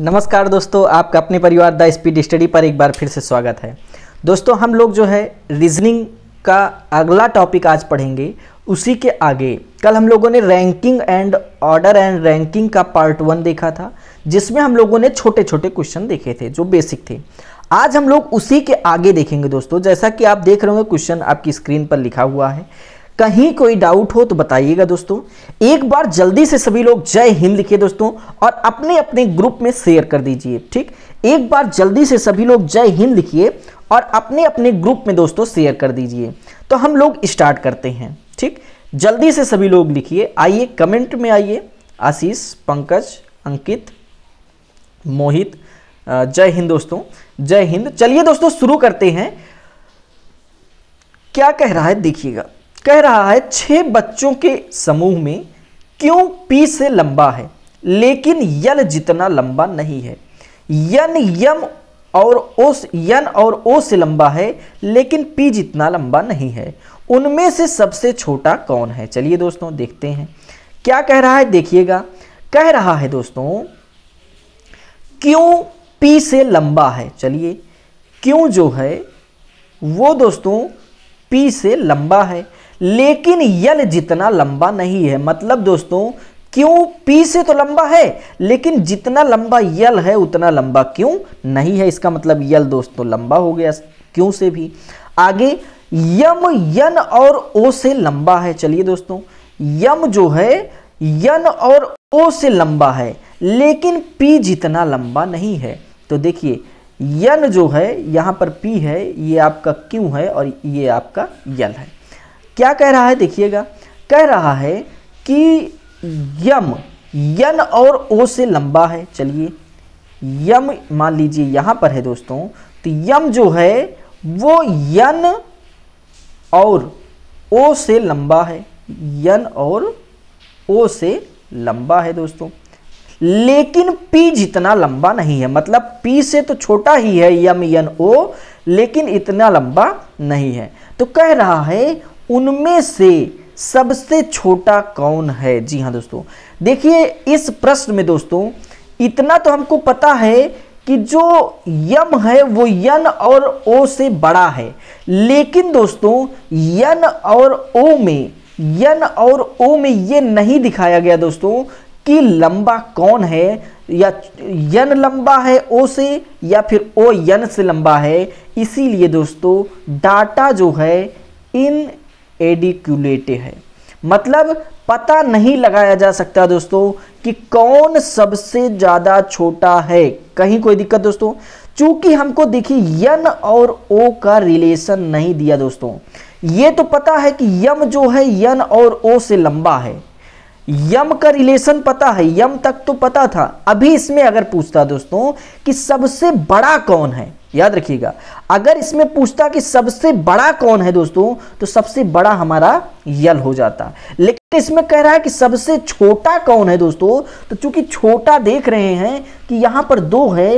नमस्कार दोस्तों आपका अपने परिवार द स्पीड स्टडी पर एक बार फिर से स्वागत है दोस्तों हम लोग जो है रीजनिंग का अगला टॉपिक आज पढ़ेंगे उसी के आगे कल हम लोगों ने ranking and order and ranking का पार्ट वन देखा था जिसमें हम लोगों ने छोटे छोटे क्वेश्चन देखे थे जो बेसिक थे आज हम लोग उसी के आगे देखेंगे दोस्तों जैसा कि आप देख रहे होंगे क्वेश्चन आपकी स्क्रीन पर लिखा हुआ है कहीं कोई डाउट हो तो बताइएगा दोस्तों एक बार जल्दी से सभी लोग जय हिंद लिखिए दोस्तों और अपने अपने ग्रुप में शेयर कर दीजिए ठीक एक बार जल्दी से सभी लोग जय हिंद लिखिए और अपने अपने ग्रुप में दोस्तों शेयर कर दीजिए तो हम लोग स्टार्ट करते हैं ठीक जल्दी से सभी लोग लिखिए आइए कमेंट में आइए आशीष पंकज अंकित मोहित जय हिंद दोस्तों जय हिंद चलिए दोस्तों शुरू करते हैं क्या कह रहा है देखिएगा कह रहा है छह बच्चों के समूह में क्यों पी से लंबा है लेकिन यल जितना लंबा नहीं है यन यम और ओस यन और ओ से लंबा है लेकिन पी जितना लंबा नहीं है उनमें से सबसे छोटा कौन है चलिए दोस्तों देखते हैं क्या कह रहा है देखिएगा कह रहा है दोस्तों क्यों पी से लंबा है चलिए क्यों जो है वो दोस्तों पी से लंबा है लेकिन यल जितना लंबा नहीं है मतलब दोस्तों क्यों पी से तो लंबा है लेकिन जितना लंबा यल है उतना लंबा क्यों नहीं है इसका मतलब यल दोस्तों लंबा हो गया क्यों से भी आगे यम यन और ओ से लंबा है चलिए दोस्तों यम जो है यन और ओ से लंबा है लेकिन पी जितना लंबा नहीं है तो देखिए यन जो है यहाँ पर पी है ये आपका क्यों है और ये आपका यल है क्या कह रहा है देखिएगा कह रहा है कि यम यन और ओ से लंबा है चलिए यम मान लीजिए यहां पर है दोस्तों तो यम जो है वो यन और ओ से लंबा है यन और ओ से लंबा है दोस्तों लेकिन पी जितना लंबा नहीं है मतलब पी से तो छोटा ही है यम यन ओ लेकिन इतना लंबा नहीं है तो कह रहा है उनमें से सबसे छोटा कौन है जी हाँ दोस्तों देखिए इस प्रश्न में दोस्तों इतना तो हमको पता है कि जो यम है वो यन और ओ से बड़ा है लेकिन दोस्तों यन और ओ में यन और ओ में ये नहीं दिखाया गया दोस्तों कि लंबा कौन है या यन लंबा है ओ से या फिर ओ यन से लंबा है इसीलिए दोस्तों डाटा जो है इन एडिक्यूलेटे है मतलब पता नहीं लगाया जा सकता दोस्तों कि कौन सबसे ज़्यादा छोटा है कहीं कोई दिक्कत दोस्तों चूंकि हमको देखिए यन और ओ का रिलेशन नहीं दिया दोस्तों ये तो पता है कि यम जो है यन और ओ से लंबा है यम का रिलेशन पता है यम तक तो पता था अभी इसमें अगर पूछता दोस्तों कि सबसे बड़ा कौन है याद रखिएगा अगर इसमें पूछता कि सबसे बड़ा कौन है दोस्तों तो सबसे बड़ा हमारा यल हो जाता लेकिन इसमें कह रहा है कि सबसे छोटा कौन है दोस्तों तो चूंकि छोटा देख रहे हैं कि यहां पर दो है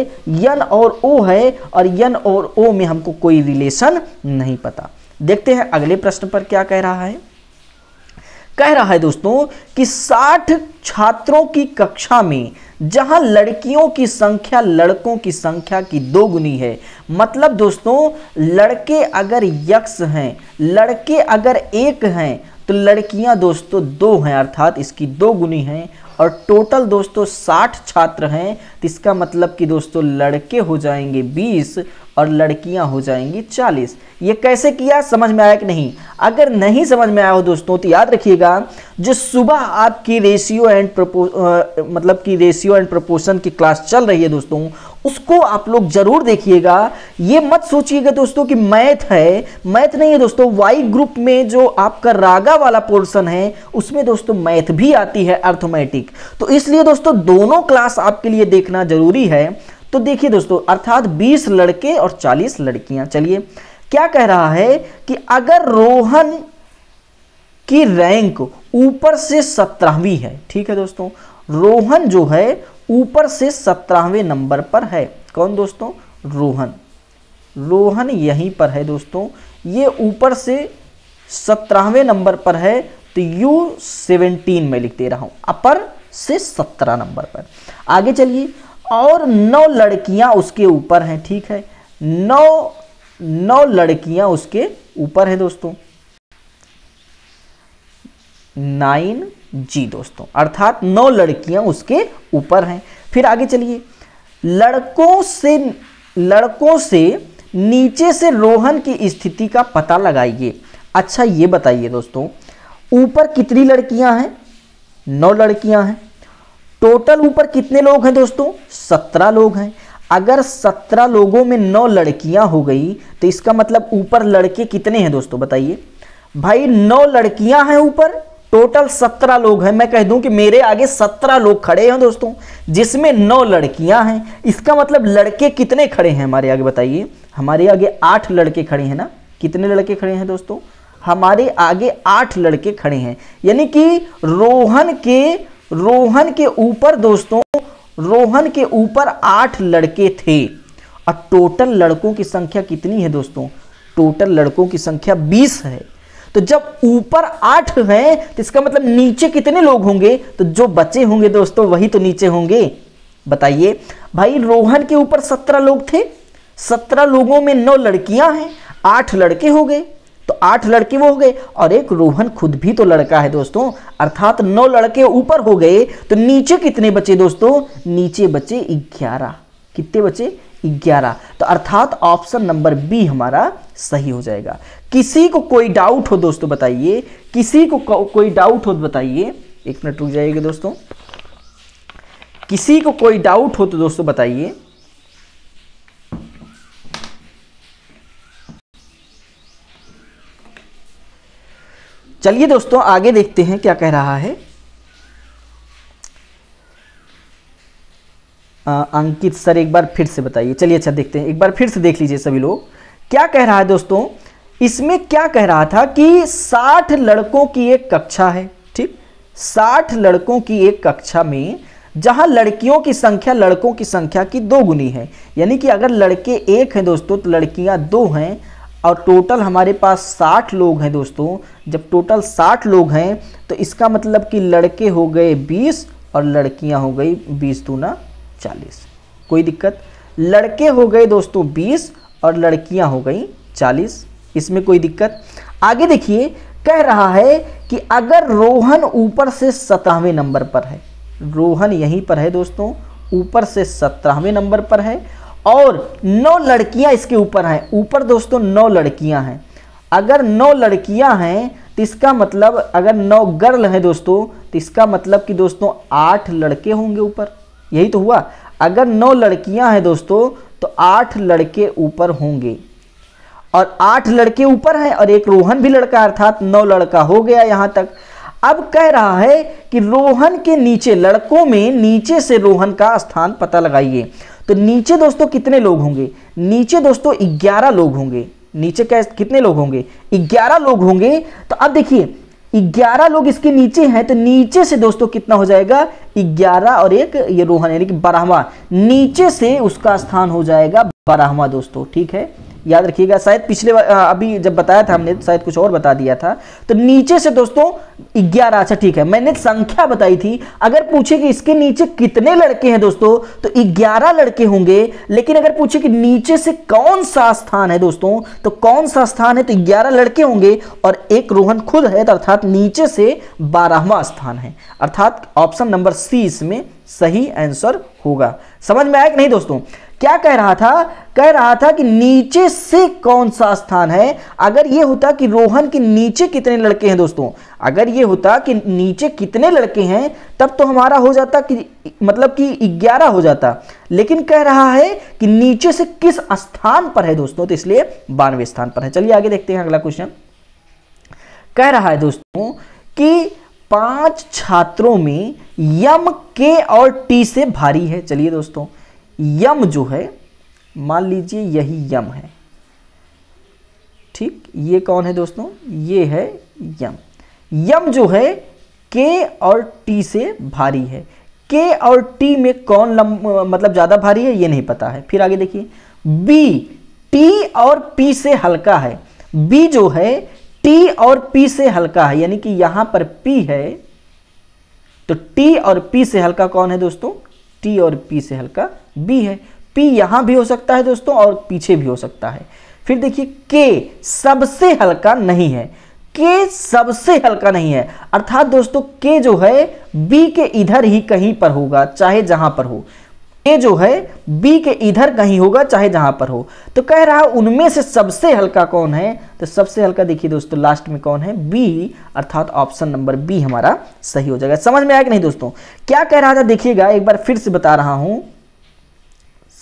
यन और ओ है और यन और ओ में हमको कोई रिलेशन नहीं पता देखते हैं अगले प्रश्न पर क्या कह रहा है कह रहा है दोस्तों कि 60 छात्रों की कक्षा में जहां लड़कियों की संख्या लड़कों की संख्या की दोगुनी है मतलब दोस्तों लड़के अगर यक्स हैं लड़के अगर एक हैं तो लड़कियां दोस्तों दो हैं अर्थात इसकी दो गुनी हैं और टोटल दोस्तों साठ छात्र हैं तो इसका मतलब कि दोस्तों लड़के हो जाएंगे बीस और लड़कियां हो जाएंगी चालीस ये कैसे किया समझ में आया कि नहीं अगर नहीं समझ में आया हो दोस्तों तो याद रखिएगा जो सुबह आपकी रेशियो एंड प्रपो मतलब कि रेशियो एंड प्रपोशन की क्लास चल रही है दोस्तों उसको आप लोग जरूर देखिएगा ये मत सोचिएगा दोस्तों कि मैथ है मैथ नहीं है दोस्तों वाई ग्रुप में जो आपका रागा वाला पोर्शन है उसमें दोस्तों मैथ भी आती है अर्थमेटिक तो इसलिए दोस्तों दोनों क्लास आपके लिए देखना जरूरी है तो देखिए दोस्तों अर्थात 20 लड़के और 40 लड़कियां चलिए क्या कह रहा है कि अगर रोहन की रैंक ऊपर से सत्रहवीं है ठीक है दोस्तों रोहन जो है ऊपर से सत्रहवें नंबर पर है कौन दोस्तों रोहन रोहन यहीं पर है दोस्तों ये ऊपर से सत्रहवें नंबर पर है तो यू सेवनटीन में लिख दे रहा हूं अपर से सत्रह नंबर पर आगे चलिए और नौ लड़कियां उसके ऊपर हैं ठीक है नौ नौ लड़कियां उसके ऊपर है दोस्तों नाइन जी दोस्तों अर्थात नौ लड़कियां उसके ऊपर हैं फिर आगे चलिए लड़कों से लड़कों से नीचे से रोहन की स्थिति का पता लगाइए अच्छा ये बताइए दोस्तों ऊपर कितनी लड़कियां हैं नौ लड़कियां हैं टोटल ऊपर कितने लोग हैं दोस्तों सत्रह लोग हैं अगर सत्रह लोगों में नौ लड़कियां हो गई तो इसका मतलब ऊपर लड़के कितने हैं दोस्तों बताइए भाई नौ लड़कियां हैं ऊपर टोटल सत्रह लोग हैं मैं कह दूं कि मेरे आगे सत्रह लोग खड़े हैं दोस्तों जिसमें नौ लड़कियां हैं इसका मतलब लड़के कितने खड़े हैं हमारे आगे बताइए हमारे आगे आठ लड़के खड़े हैं ना कितने लड़के खड़े हैं दोस्तों हमारे आगे आठ लड़के खड़े हैं यानी कि रोहन के रोहन के ऊपर दोस्तों रोहन के ऊपर आठ लड़के थे और टोटल लड़कों की संख्या कितनी है दोस्तों टोटल लड़कों की संख्या बीस है तो जब ऊपर आठ है तो इसका मतलब नीचे कितने लोग होंगे तो जो बचे होंगे दोस्तों वही तो नीचे होंगे बताइए भाई रोहन के ऊपर सत्रह लोग थे सत्रह लोगों में नौ लड़कियां हैं आठ लड़के हो गए तो आठ लड़के वो हो गए और एक रोहन खुद भी तो लड़का है दोस्तों अर्थात नौ लड़के ऊपर हो गए तो नीचे कितने बचे दोस्तों नीचे बचे ग्यारह कितने बचे ग्यारह तो अर्थात ऑप्शन नंबर बी हमारा सही हो जाएगा किसी को कोई डाउट हो दोस्तों बताइए किसी को कोई डाउट हो तो बताइए एक मिनट रुक जाइएगा दोस्तों किसी को कोई डाउट हो तो दोस्तों बताइए चलिए दोस्तों आगे देखते हैं क्या कह रहा है आ, अंकित सर एक बार फिर से बताइए चलिए अच्छा देखते हैं एक बार फिर से देख लीजिए सभी लोग क्या कह रहा है दोस्तों इसमें क्या कह रहा था कि साठ लड़कों की एक कक्षा है ठीक साठ लड़कों की एक कक्षा में जहां लड़कियों की संख्या लड़कों की संख्या की दो गुनी है यानी कि अगर लड़के एक हैं दोस्तों तो लड़कियां दो हैं और टोटल हमारे पास साठ लोग हैं दोस्तों जब टोटल साठ लोग हैं तो इसका मतलब कि लड़के हो गए बीस और लड़कियां हो गई बीस दूना चालीस कोई दिक्कत लड़के हो गए दोस्तों बीस और लड़कियां हो गई चालीस इसमें कोई दिक्कत आगे देखिए कह रहा है कि अगर रोहन ऊपर से सत्रहवें नंबर पर है रोहन यहीं पर है दोस्तों ऊपर से सत्रहवें नंबर पर है और नौ लड़कियां इसके ऊपर हैं ऊपर दोस्तों नौ लड़कियां हैं अगर नौ लड़कियां हैं तो इसका मतलब अगर नौ गर्ल हैं दोस्तों तो इसका मतलब कि दोस्तों आठ लड़के होंगे ऊपर यही तो हुआ अगर नौ लड़कियां हैं दोस्तों तो आठ लड़के ऊपर होंगे और आठ लड़के ऊपर हैं और एक रोहन भी लड़का अर्थात नौ लड़का हो गया यहाँ तक अब कह रहा है कि रोहन के नीचे लड़कों में नीचे से रोहन का स्थान पता लगाइए तो नीचे दोस्तों कितने लोग होंगे नीचे दोस्तों ग्यारह लोग होंगे नीचे क्या कितने लोग होंगे ग्यारह लोग होंगे तो अब देखिए ग्यारह लोग इसके नीचे हैं तो नीचे से दोस्तों कितना हो जाएगा ग्यारह और एक ये रोहन यानी कि बारहवा नीचे से उसका स्थान हो जाएगा बारहवा दोस्तों ठीक है याद रखिएगा शायद पिछले अभी जब बताया था हमने शायद कुछ और बता दिया था तो नीचे से दोस्तों ग्यारह अच्छा ठीक है मैंने संख्या बताई थी अगर पूछे कि इसके नीचे कितने लड़के हैं दोस्तों तो ग्यारह लड़के होंगे लेकिन अगर पूछे कि नीचे से कौन सा स्थान है दोस्तों तो कौन सा स्थान है तो ग्यारह लड़के होंगे और एक रोहन खुद है तो अर्थात नीचे से बारहवा स्थान है अर्थात ऑप्शन नंबर सी इसमें सही आंसर होगा समझ में आया कि नहीं दोस्तों क्या कह रहा था कह रहा था कि नीचे से कौन सा स्थान है अगर ये होता कि रोहन के नीचे कितने लड़के हैं दोस्तों अगर ये होता कि नीचे कितने लड़के हैं तब तो हमारा हो जाता कि मतलब कि ग्यारह हो जाता लेकिन कह रहा है कि नीचे से किस स्थान पर है दोस्तों तो इसलिए बानवे स्थान पर है चलिए आगे देखते हैं अगला क्वेश्चन कह रहा है दोस्तों कि पांच छात्रों में यम के और टी से भारी है चलिए दोस्तों यम जो है मान लीजिए यही यम है ठीक ये कौन है दोस्तों ये है यम यम जो है के और टी से भारी है के और टी में कौन लंब मतलब ज़्यादा भारी है ये नहीं पता है फिर आगे देखिए बी टी और पी से हल्का है बी जो है टी और पी से हल्का है यानी कि यहां पर पी है तो टी और पी से हल्का कौन है दोस्तों टी और पी से हल्का बी है पी यहां भी हो सकता है दोस्तों और पीछे भी हो सकता है फिर देखिए के सबसे हल्का नहीं है के सबसे हल्का नहीं है अर्थात दोस्तों के जो है बी के इधर ही कहीं पर होगा चाहे जहां पर हो के जो है बी के इधर कहीं होगा चाहे जहां पर हो तो कह रहा है उनमें से सबसे हल्का कौन है तो सबसे हल्का देखिए दोस्तों लास्ट में कौन है बी अर्थात ऑप्शन नंबर बी हमारा सही हो जाएगा समझ में आया कि नहीं दोस्तों क्या कह रहा था देखिएगा एक बार फिर से बता रहा हूं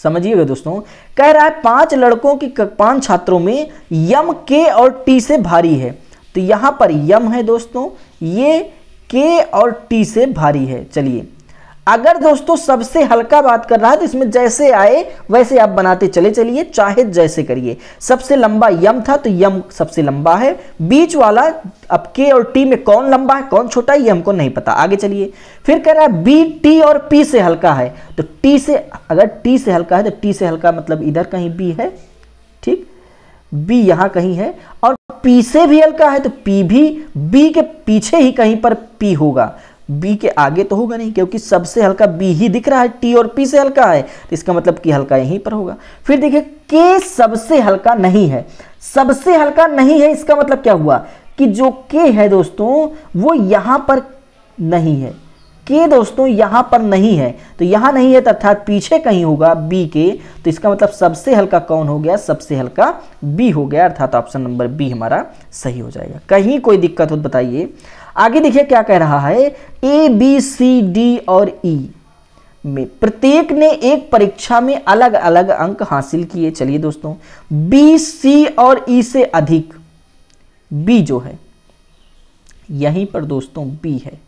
समझिएगा दोस्तों कह रहा है पांच लड़कों की पांच छात्रों में यम के और टी से भारी है तो यहां पर यम है दोस्तों ये के और टी से भारी है चलिए अगर दोस्तों सबसे हल्का बात कर रहा है तो इसमें जैसे आए वैसे आप बनाते चले चलिए चाहे जैसे करिए सबसे लंबा यम था तो यम सबसे लंबा है बीच वाला अब के और टी में कौन लंबा है कौन छोटा है ये हमको नहीं पता आगे चलिए फिर कह रहा है बी टी और पी से हल्का है तो टी से अगर टी से हल्का है तो टी से हल्का मतलब इधर कहीं बी है ठीक बी यहां कहीं है और पी से भी हल्का है तो पी भी बी के पीछे ही कहीं पर पी होगा बी के आगे तो होगा नहीं क्योंकि सबसे हल्का बी ही दिख रहा है टी और पी से हल्का है तो इसका मतलब कि हल्का यहीं पर होगा फिर देखिए के सबसे हल्का नहीं है सबसे हल्का नहीं है इसका मतलब क्या हुआ कि जो के है दोस्तों वो यहां पर नहीं है के दोस्तों यहां पर नहीं है तो यहां नहीं है अर्थात पीछे कहीं होगा बी के तो इसका मतलब सबसे हल्का कौन हो गया सबसे हल्का बी हो गया अर्थात ऑप्शन नंबर बी हमारा सही हो जाएगा कहीं कोई दिक्कत हो तो बताइए आगे देखिए क्या कह रहा है ए बी सी डी और ई e. में प्रत्येक ने एक परीक्षा में अलग अलग अंक हासिल किए चलिए दोस्तों बी सी और ई e से अधिक बी जो है यहीं पर दोस्तों बी है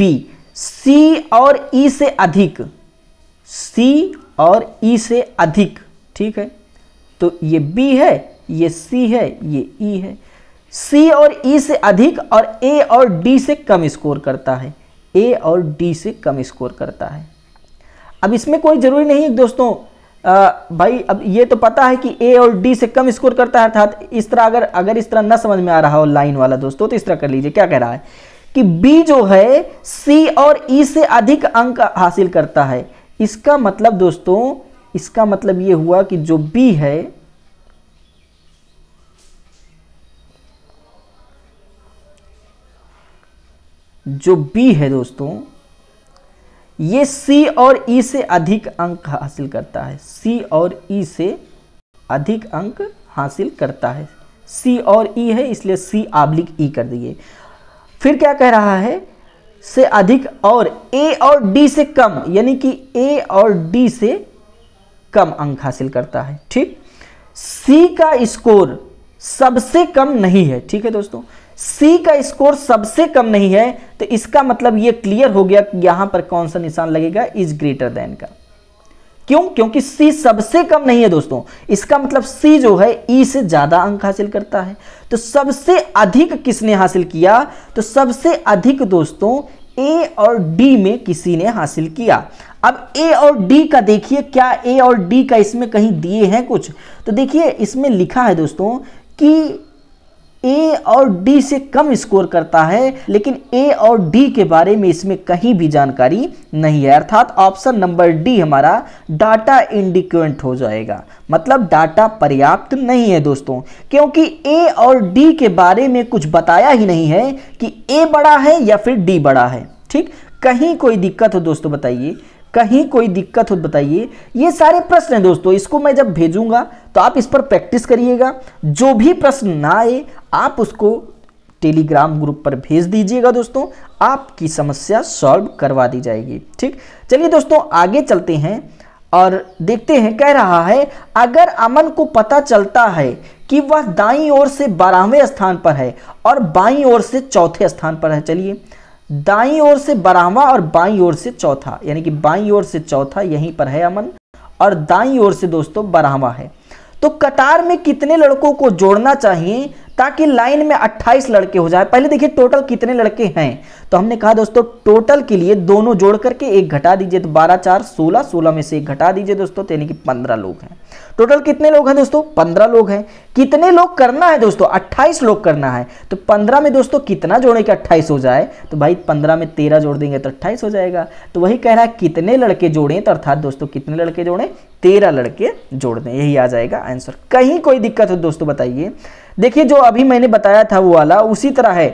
बी सी और ई e से अधिक सी और ई e से अधिक ठीक है तो ये बी है ये सी है ये ई e है सी और ई e से अधिक और ए और डी से कम स्कोर करता है ए और डी से कम स्कोर करता है अब इसमें कोई ज़रूरी नहीं है दोस्तों आ, भाई अब ये तो पता है कि ए और डी से कम स्कोर करता है अर्थात इस तरह अगर अगर इस तरह ना समझ में आ रहा हो लाइन वाला दोस्तों तो इस तरह कर लीजिए क्या कह रहा है कि बी जो है सी और ई e से अधिक अंक हासिल करता है इसका मतलब दोस्तों इसका मतलब ये हुआ कि जो बी है जो बी है दोस्तों ये सी और ई e से अधिक अंक हासिल करता है सी और ई e से अधिक अंक हासिल करता है सी और ई e है इसलिए सी आब्लिक ई कर दिए फिर क्या कह रहा है से अधिक और ए और डी से कम यानी कि ए और डी से कम अंक हासिल करता है ठीक सी का स्कोर सबसे कम नहीं है ठीक है दोस्तों सी का स्कोर सबसे कम नहीं है तो इसका मतलब यह क्लियर हो गया कि यहां पर कौन सा निशान लगेगा इज ग्रेटर देन का क्यों क्योंकि सी सबसे कम नहीं है दोस्तों इसका मतलब सी जो है ई e से ज्यादा अंक हासिल करता है तो सबसे अधिक किसने हासिल किया तो सबसे अधिक दोस्तों ए और डी में किसी ने हासिल किया अब ए और डी का देखिए क्या ए और डी का इसमें कहीं दिए हैं कुछ तो देखिए इसमें लिखा है दोस्तों कि ए और डी से कम स्कोर करता है लेकिन ए और डी के बारे में इसमें कहीं भी जानकारी नहीं है अर्थात ऑप्शन नंबर डी हमारा डाटा इंडिक्वेंट हो जाएगा मतलब डाटा पर्याप्त नहीं है दोस्तों क्योंकि ए और डी के बारे में कुछ बताया ही नहीं है कि ए बड़ा है या फिर डी बड़ा है ठीक कहीं कोई दिक्कत हो दोस्तों बताइए कहीं कोई दिक्कत हो तो बताइए ये सारे प्रश्न हैं दोस्तों इसको मैं जब भेजूंगा तो आप इस पर प्रैक्टिस करिएगा जो भी प्रश्न ना आए आप उसको टेलीग्राम ग्रुप पर भेज दीजिएगा दोस्तों आपकी समस्या सॉल्व करवा दी जाएगी ठीक चलिए दोस्तों आगे चलते हैं और देखते हैं कह रहा है अगर अमन को पता चलता है कि वह दाई ओर से बारहवें स्थान पर है और बाई ओर से चौथे स्थान पर है चलिए दाई ओर से बारहवा और बाई ओर से चौथा यानी कि बाई ओर से चौथा यहीं पर है अमन और दाई ओर से दोस्तों बारहवा है तो कतार में कितने लड़कों को जोड़ना चाहिए ताकि लाइन में 28 लड़के हो जाए पहले देखिए टोटल कितने लड़के हैं तो हमने कहा दोस्तों टोटल के लिए दोनों जोड़ करके एक घटा दीजिए तो 12 चार 16 16 में से एक घटा दीजिए दोस्तों तो यानी कि 15 लोग हैं टोटल कितने लोग हैं दोस्तों 15 लोग हैं कितने लोग करना है दोस्तों अट्ठाईस लोग करना है तो पंद्रह में दोस्तों कितना जोड़े के अट्ठाईस हो जाए तो भाई पंद्रह में तेरह जोड़ देंगे तो अट्ठाईस हो जाएगा तो वही कह रहा है कितने लड़के जोड़े तो अर्थात दोस्तों कितने लड़के जोड़े तेरह लड़के जोड़ दें यही आ जाएगा आंसर कहीं कोई दिक्कत हो दोस्तों बताइए देखिए जो अभी मैंने बताया था वो वाला उसी तरह है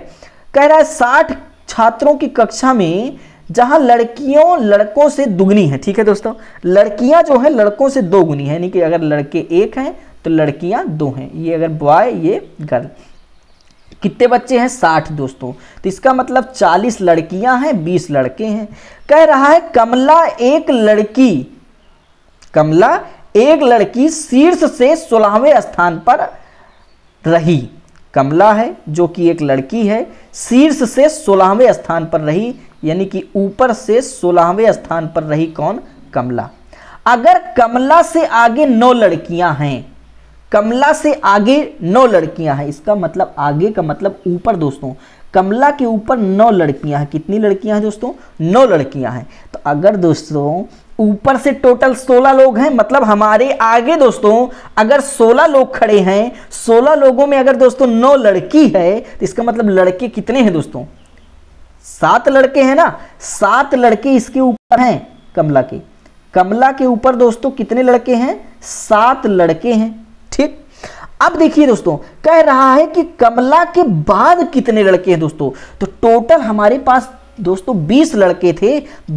कह रहा है साठ छात्रों की कक्षा में जहां लड़कियों लड़कों से दुगनी है ठीक है दोस्तों लड़कियां जो है लड़कों से दो गुनी है यानी कि अगर लड़के एक हैं तो लड़कियां दो हैं ये अगर बॉय ये गर्ल कितने बच्चे हैं साठ दोस्तों तो इसका मतलब चालीस लड़कियां हैं बीस लड़के हैं कह रहा है कमला एक लड़की कमला एक लड़की शीर्ष से सोलहवें स्थान पर रही कमला है जो कि एक लड़की है शीर्ष से सोलहवें स्थान पर रही यानी कि ऊपर से सोलहवें स्थान पर रही कौन कमला अगर कमला से आगे नौ लड़कियां हैं कमला से आगे नौ लड़कियां हैं इसका मतलब आगे का मतलब ऊपर दोस्तों कमला के ऊपर नौ लड़कियां हैं कितनी लड़कियां हैं दोस्तों नौ लड़कियां हैं तो अगर दोस्तों ऊपर से टोटल 16 लोग हैं मतलब हमारे आगे दोस्तों अगर 16 लोग खड़े हैं 16 लोगों में अगर दोस्तों 9 लड़की है तो इसका मतलब लड़के कितने हैं दोस्तों सात लड़के हैं ना सात लड़के इसके ऊपर हैं कमला के कमला के ऊपर दोस्तों कितने लड़के हैं सात लड़के हैं ठीक अब देखिए दोस्तों कह रहा है कि कमला के बाद कितने लड़के हैं दोस्तों तो टोटल हमारे पास दोस्तों 20 लड़के थे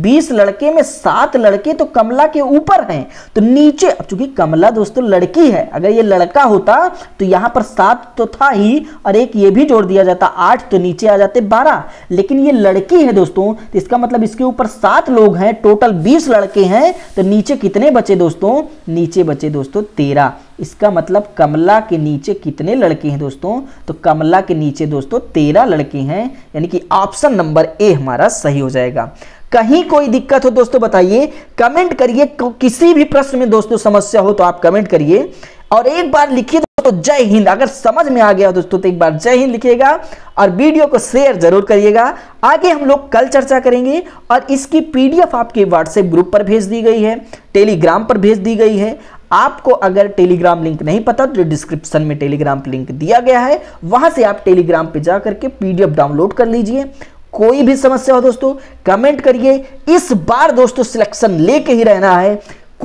20 लड़के में सात लड़के तो कमला के ऊपर हैं तो नीचे अब चूंकि कमला दोस्तों लड़की है अगर ये लड़का होता तो यहां पर सात तो था ही और एक ये भी जोड़ दिया जाता आठ तो नीचे आ जाते बारह लेकिन ये लड़की है दोस्तों तो इसका मतलब इसके ऊपर सात लोग हैं टोटल बीस लड़के हैं तो नीचे कितने बचे दोस्तों नीचे बचे दोस्तों तेरह इसका मतलब कमला के नीचे कितने लड़के हैं दोस्तों तो कमला के नीचे दोस्तों तेरह लड़के हैं यानी कि ऑप्शन नंबर ए हमारा सही हो जाएगा कहीं कोई दिक्कत हो दोस्तों बताइए कमेंट करिए किसी भी प्रश्न में दोस्तों समस्या हो तो आप कमेंट करिए और एक बार लिखिए दोस्तों जय हिंद अगर समझ में आ गया दोस्तों तो एक बार जय हिंद लिखिएगा और वीडियो को शेयर जरूर करिएगा आगे हम लोग कल चर्चा करेंगे और इसकी पीडीएफ आपके व्हाट्सएप ग्रुप पर भेज दी गई है टेलीग्राम पर भेज दी गई है आपको अगर टेलीग्राम लिंक नहीं पता तो डिस्क्रिप्शन में टेलीग्राम लिंक दिया गया है वहां से आप टेलीग्राम पे जा करके पीडीएफ डाउनलोड कर लीजिए कोई भी समस्या हो दोस्तों कमेंट करिए इस बार दोस्तों सिलेक्शन लेके ही रहना है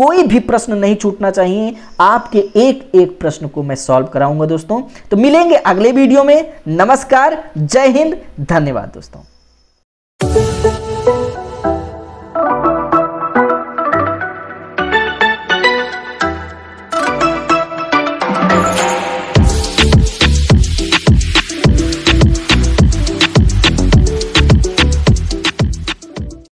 कोई भी प्रश्न नहीं छूटना चाहिए आपके एक एक प्रश्न को मैं सॉल्व कराऊंगा दोस्तों तो मिलेंगे अगले वीडियो में नमस्कार जय हिंद धन्यवाद दोस्तों